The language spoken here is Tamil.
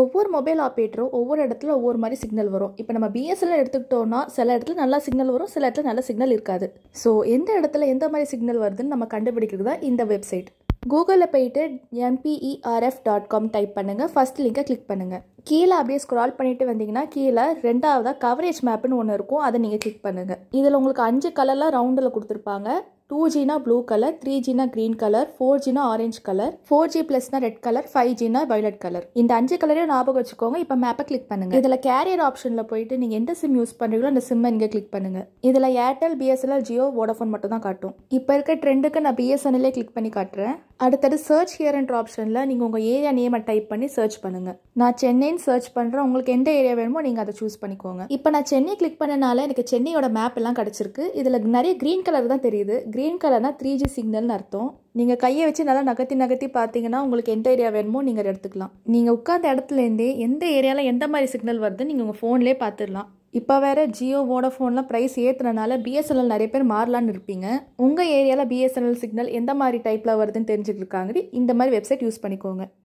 ஒவ்வொரு மொபைல் ஆப்ரேட்டரும் ஒவ்வொரு இடத்துல ஒவ்வொரு மாதிரி சிக்னல் வரும் இப்போ நம்ம பிஎஸ்என்எல் எடுத்துக்கிட்டோம்னா சில இடத்துல நல்லா சிக்னல் வரும் சில இடத்துல நல்ல சிக்னல் இருக்காது ஸோ எந்த இடத்துல எந்த மாதிரி சிக்னல் வருதுன்னு நம்ம கண்டுபிடிக்கிறது தான் இந்த வெப்சைட் கூகுளில் போயிட்டு எம்பிஇஆர்எஃப் டாட் காம் டைப் பண்ணுங்கள் ஃபஸ்ட் லிங்கை கிளிக் பண்ணுங்கள் கீழே அப்படியே ஸ்க்ரால் பண்ணிட்டு வந்தீங்கன்னா கீழே ரெண்டாவதாக கவரேஜ் மேப்புன்னு ஒன்று இருக்கும் அதை நீங்கள் கிளிக் பண்ணுங்கள் இதில் உங்களுக்கு அஞ்சு கலர்லாம் ரவுண்டில் கொடுத்துருப்பாங்க டூ ஜினா ப்ளூ கலர் த்ரீ ஜினா க்ரீன் கலர் ஃபோர் ஜினா ஆரஞ்சு கலர் ஃபோர் ஜி ப்ளஸ்னா ரெட் கலர் ஃபைவ் ஜினா வைலட் கலர் இந்த அஞ்சு கலரையும் ஞாபகம் வச்சுக்கோங்க இப்போ மேப்பை கிளிக் பண்ணுங்க இதில் கேரியர் ஆப்ஷனில் போயிட்டு நீங்கள் எந்த சிம் யூஸ் பண்ணுறீங்களோ அந்த சிம்மை நீங்கள் கிளிக் பண்ணுங்க இதில் ஏர்டெல் பிஎஸ்என்எல் ஜியோ வோடஃபோன் மட்டும் தான் காட்டும் இப்போ இருக்க ட்ரெண்டுக்கு நான் பிஎஸ்என்எல்லே கிளிக் பண்ணி காட்டுறேன் அடுத்தது சர்ச் ஹியர்ன்ற ஆப்ஷனில் நீங்கள் உங்கள் ஏரியா நேமை டைப் பண்ணி சர்ச் பண்ணுங்கள் நான் சென்னை சென்னைன்னு சர்ச் பண்ணுறோம் உங்களுக்கு எந்த ஏரியா வேணுமோ நீங்கள் அதை சூஸ் பண்ணிக்கோங்க இப்போ நான் சென்னை கிளிக் பண்ணனால எனக்கு சென்னையோட மேப் எல்லாம் கிடச்சிருக்கு இதில் நிறைய க்ரீன் கலர் தான் தெரியுது க்ரீன் கலர்னால் த்ரீ ஜி சிக்னல்னு அர்த்தம் நீங்கள் கையை வச்சு நல்லா நகர்த்தி நகர்த்தி பார்த்தீங்கன்னா உங்களுக்கு எந்த ஏரியா வேணுமோ நீங்கள் எடுத்துக்கலாம் நீங்கள் உட்காந்த இடத்துலேருந்தே எந்த ஏரியாவில் எந்த மாதிரி சிக்னல் வருதுன்னு நீங்கள் உங்கள் ஃபோன்லேயே பார்த்துடலாம் இப்போ வேறு ஜியோ வோடஃபோன்லாம் ப்ரைஸ் ஏற்றுறனால பிஎஸ்என்எல் நிறைய பேர் மாறலான்னு இருப்பீங்க உங்கள் ஏரியாவில் பிஎஸ்என்எல் சிக்னல் எந்த மாதிரி டைப்பில் வருதுன்னு தெரிஞ்சுக்கிட்டு இருக்காங்க இந்த மாதிரி வெப்சைட் யூஸ் பண்ணிக்கோங்க